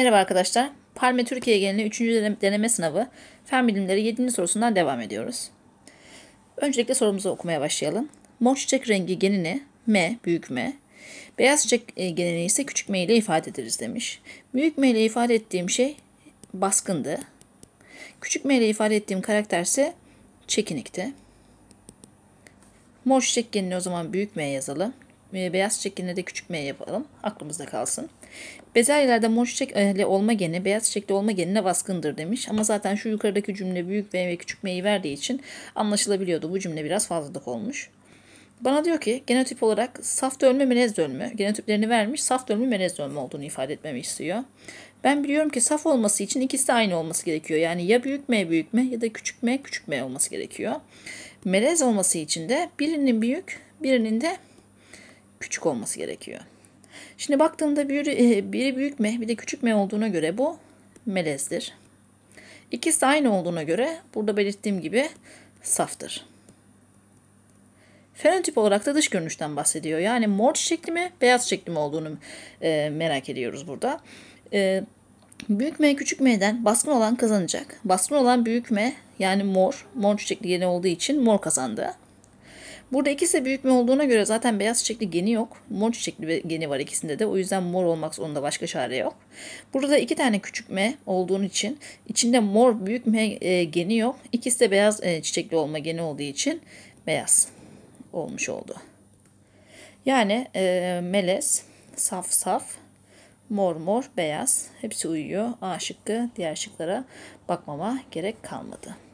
Merhaba arkadaşlar. Palme Türkiye Geneli 3. deneme sınavı Fen Bilimleri 7. sorusundan devam ediyoruz. Öncelikle sorumuzu okumaya başlayalım. Mor çiçek rengi genini M, büyük M, beyaz çiçek e, genini ise küçük M ile ifade ederiz demiş. Büyük M ile ifade ettiğim şey baskındı. Küçük M ile ifade ettiğim karakter ise çekinikti. Mor çiçek genini o zaman büyük M yazalım. Ee, beyaz çiçeklerine de küçük M yapalım. Aklımızda kalsın. Bezelyelerde mor çiçekli eh, olma geni, beyaz çiçekli olma genine baskındır demiş. Ama zaten şu yukarıdaki cümle büyük M ve küçük M'yi verdiği için anlaşılabiliyordu. Bu cümle biraz fazlalık olmuş. Bana diyor ki genotip olarak saf dönme melez dönme genotiplerini vermiş saf dönme melez dönme olduğunu ifade etmemi istiyor. Ben biliyorum ki saf olması için ikisi de aynı olması gerekiyor. Yani ya büyük M büyük M ya da küçük M küçük M olması gerekiyor. Melez olması için de birinin büyük birinin de küçük olması gerekiyor. Şimdi baktığımda e, biri, büyük M bir de küçük M olduğuna göre bu melezdir. İkisi aynı olduğuna göre burada belirttiğim gibi saftır. Fenotip olarak da dış görünüşten bahsediyor. Yani mor şekli mi beyaz şekli mi olduğunu e, merak ediyoruz burada. E, büyük M küçük M'den baskın olan kazanacak. Baskın olan büyük M yani mor, mor çiçekli yeni olduğu için mor kazandı. Burada ikisi büyük mü olduğuna göre zaten beyaz çiçekli geni yok. Mor çiçekli geni var ikisinde de. O yüzden mor olmak zorunda başka çare yok. Burada iki tane küçük M olduğun için içinde mor büyük M e, geni yok. İkisi de beyaz e, çiçekli olma geni olduğu için beyaz olmuş oldu. Yani e, melez, saf saf, mor mor, beyaz hepsi uyuyor. A şıkkı diğer şıklara bakmama gerek kalmadı.